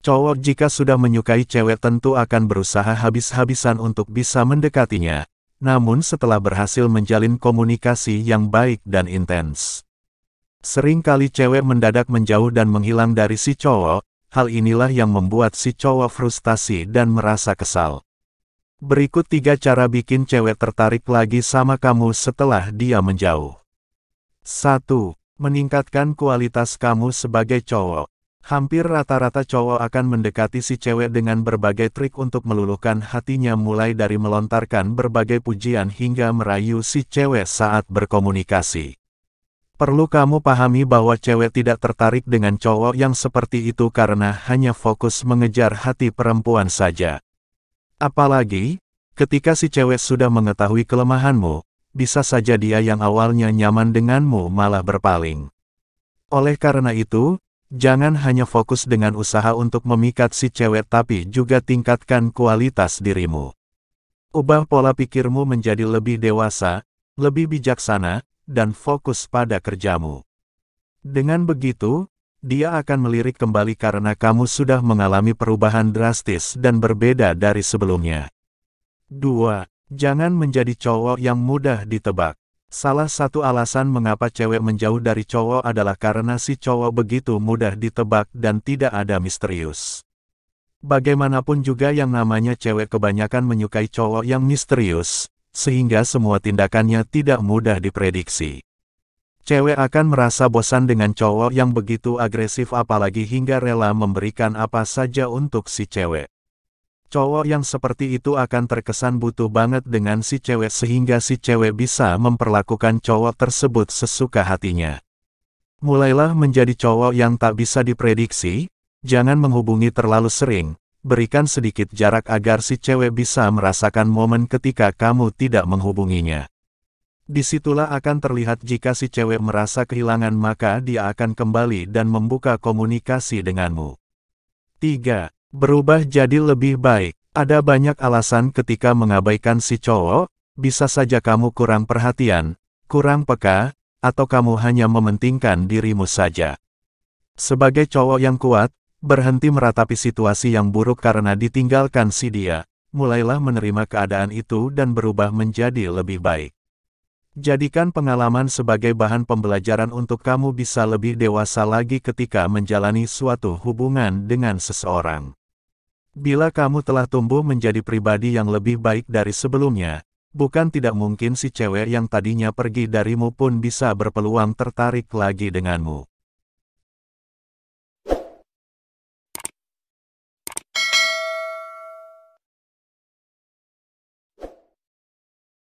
Cowok jika sudah menyukai cewek tentu akan berusaha habis-habisan untuk bisa mendekatinya, namun setelah berhasil menjalin komunikasi yang baik dan intens. Seringkali cewek mendadak menjauh dan menghilang dari si cowok, hal inilah yang membuat si cowok frustasi dan merasa kesal. Berikut tiga cara bikin cewek tertarik lagi sama kamu setelah dia menjauh. 1. Meningkatkan kualitas kamu sebagai cowok. Hampir rata-rata cowok akan mendekati si cewek dengan berbagai trik untuk meluluhkan hatinya mulai dari melontarkan berbagai pujian hingga merayu si cewek saat berkomunikasi. Perlu kamu pahami bahwa cewek tidak tertarik dengan cowok yang seperti itu karena hanya fokus mengejar hati perempuan saja. Apalagi, ketika si cewek sudah mengetahui kelemahanmu, bisa saja dia yang awalnya nyaman denganmu malah berpaling. Oleh karena itu, Jangan hanya fokus dengan usaha untuk memikat si cewek tapi juga tingkatkan kualitas dirimu. Ubah pola pikirmu menjadi lebih dewasa, lebih bijaksana, dan fokus pada kerjamu. Dengan begitu, dia akan melirik kembali karena kamu sudah mengalami perubahan drastis dan berbeda dari sebelumnya. 2. Jangan menjadi cowok yang mudah ditebak. Salah satu alasan mengapa cewek menjauh dari cowok adalah karena si cowok begitu mudah ditebak dan tidak ada misterius. Bagaimanapun juga yang namanya cewek kebanyakan menyukai cowok yang misterius, sehingga semua tindakannya tidak mudah diprediksi. Cewek akan merasa bosan dengan cowok yang begitu agresif apalagi hingga rela memberikan apa saja untuk si cewek. Cowok yang seperti itu akan terkesan butuh banget dengan si cewek sehingga si cewek bisa memperlakukan cowok tersebut sesuka hatinya. Mulailah menjadi cowok yang tak bisa diprediksi, jangan menghubungi terlalu sering, berikan sedikit jarak agar si cewek bisa merasakan momen ketika kamu tidak menghubunginya. Disitulah akan terlihat jika si cewek merasa kehilangan maka dia akan kembali dan membuka komunikasi denganmu. 3. Berubah jadi lebih baik. Ada banyak alasan ketika mengabaikan si cowok, bisa saja kamu kurang perhatian, kurang peka, atau kamu hanya mementingkan dirimu saja. Sebagai cowok yang kuat, berhenti meratapi situasi yang buruk karena ditinggalkan si dia, mulailah menerima keadaan itu dan berubah menjadi lebih baik. Jadikan pengalaman sebagai bahan pembelajaran untuk kamu bisa lebih dewasa lagi ketika menjalani suatu hubungan dengan seseorang. Bila kamu telah tumbuh menjadi pribadi yang lebih baik dari sebelumnya, bukan tidak mungkin si cewek yang tadinya pergi darimu pun bisa berpeluang tertarik lagi denganmu.